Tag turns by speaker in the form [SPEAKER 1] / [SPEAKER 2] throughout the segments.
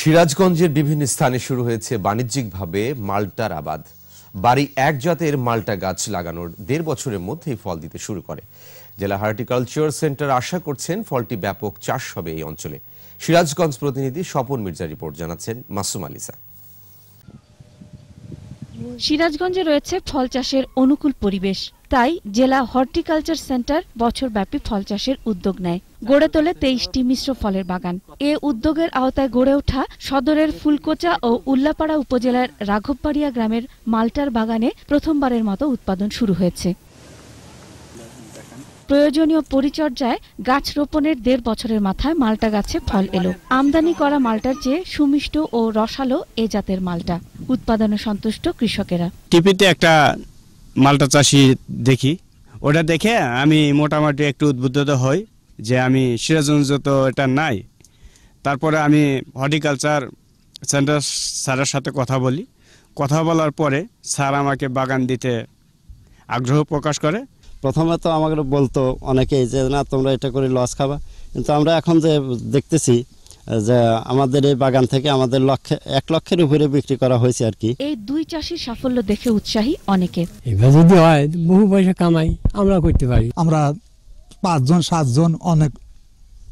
[SPEAKER 1] সিরাজগঞ্জের বিভিন্ন স্থানে শুরু হয়েছে বাণিজ্যিকভাবে মাল্টার আবাদ বাড়ি এক জাতের মাল্টা গাছ লাগানোর দেড় বছরের মধ্যেই ফল দিতে শুরু করে জেলা হর্টিকালচার সেন্টার আশা করছেন ফলটি ব্যাপক চাষ হবে এই অঞ্চলে সিরাজগঞ্জ প্রতিনিধি স্বপন মির্জা রিপোর্ট জানাচ্ছেন মাসুম আলিসা
[SPEAKER 2] সিরাজগঞ্জে রয়েছে ফল চাষের অনুকূল পরিবেশ তাই জেলা হর্টিকালচার সেন্টার বছরব্যাপী ফল চাষের উদ্যোগ নেয় গড়ে তোলে তেইশটি মিশ্র ফলের বাগান এ উদ্যোগের আওতায় গড়ে ওঠা সদরের ফুলকোচা ও উল্লাপাড়া উপজেলার রাঘববাড়িয়া গ্রামের মাল্টার বাগানে প্রথমবারের মতো উৎপাদন শুরু হয়েছে প্রয়োজনীয় পরিচর্যায় গাছ রোপণের দেড় বছরের মাথায় মাল্টা গাছে ফল এলো আমদানি করা মাল্টার চেয়ে সুমিষ্ট ও রসালো এ জাতের মালটা উৎপাদনে সন্তুষ্ট কৃষকেরা
[SPEAKER 3] টিভিতে একটা মালটা চাষি দেখি ওটা দেখে আমি মোটামুটি একটু উদ্বুদ্ধ হই যে আমি সিরাজগঞ্জ তো এটা নাই তারপরে আমি হর্টিকালচার সেন্টার স্যারের সাথে কথা বলি কথা বলার পরে স্যার আমাকে বাগান দিতে আগ্রহ প্রকাশ করে প্রথমে তো আমাকে বলতো অনেকেই যে না তোমরা এটা করে লস খাবা কিন্তু আমরা এখন যে দেখতেছি যে আমাদের এই বাগান থেকে আমাদের লক্ষে এক লক্ষের উপরে বিক্রি করা হয়েছে আর কি
[SPEAKER 2] এই দুই চাষির সাফল্য দেখে উৎসাহী অনেকে
[SPEAKER 1] এবার যদি হয় বহু পয়সা কামাই আমরা করতে পারি আমরা পাঁচজন সাতজন অনেক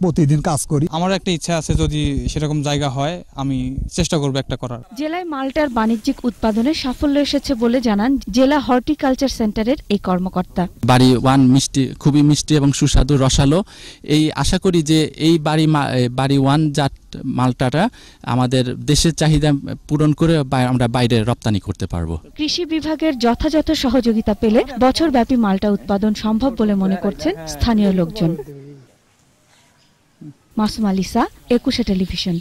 [SPEAKER 1] প্রতিদিন কাজ করি আমার একটা
[SPEAKER 3] ইচ্ছা আছে যদি সেরকম জায়গা হয় আমি চেষ্টা করব একটা করার
[SPEAKER 2] জেলায় মালটার বাণিজ্যিক উৎপাদনে সাফল্য এসেছে বলে জানান জেলা হর্টিকালচার সেন্টারের এই কর্মকর্তা
[SPEAKER 3] বাড়ি ওয়ান মিষ্টি খুবই মিষ্টি এবং সুস্বাদু রসালো এই আশা করি যে এই বাড়ি বাড়ি ওয়ান জাত মালটাটা আমাদের দেশের চাহিদা পূরণ করে আমরা বাইরে রপ্তানি করতে পারবো
[SPEAKER 2] কৃষি বিভাগের যথাযথ সহযোগিতা পেলে বছরব্যাপী মালটা উৎপাদন সম্ভব বলে মনে করছেন স্থানীয় লোকজন মাসুম আলিসা একুশে টেলিভিশন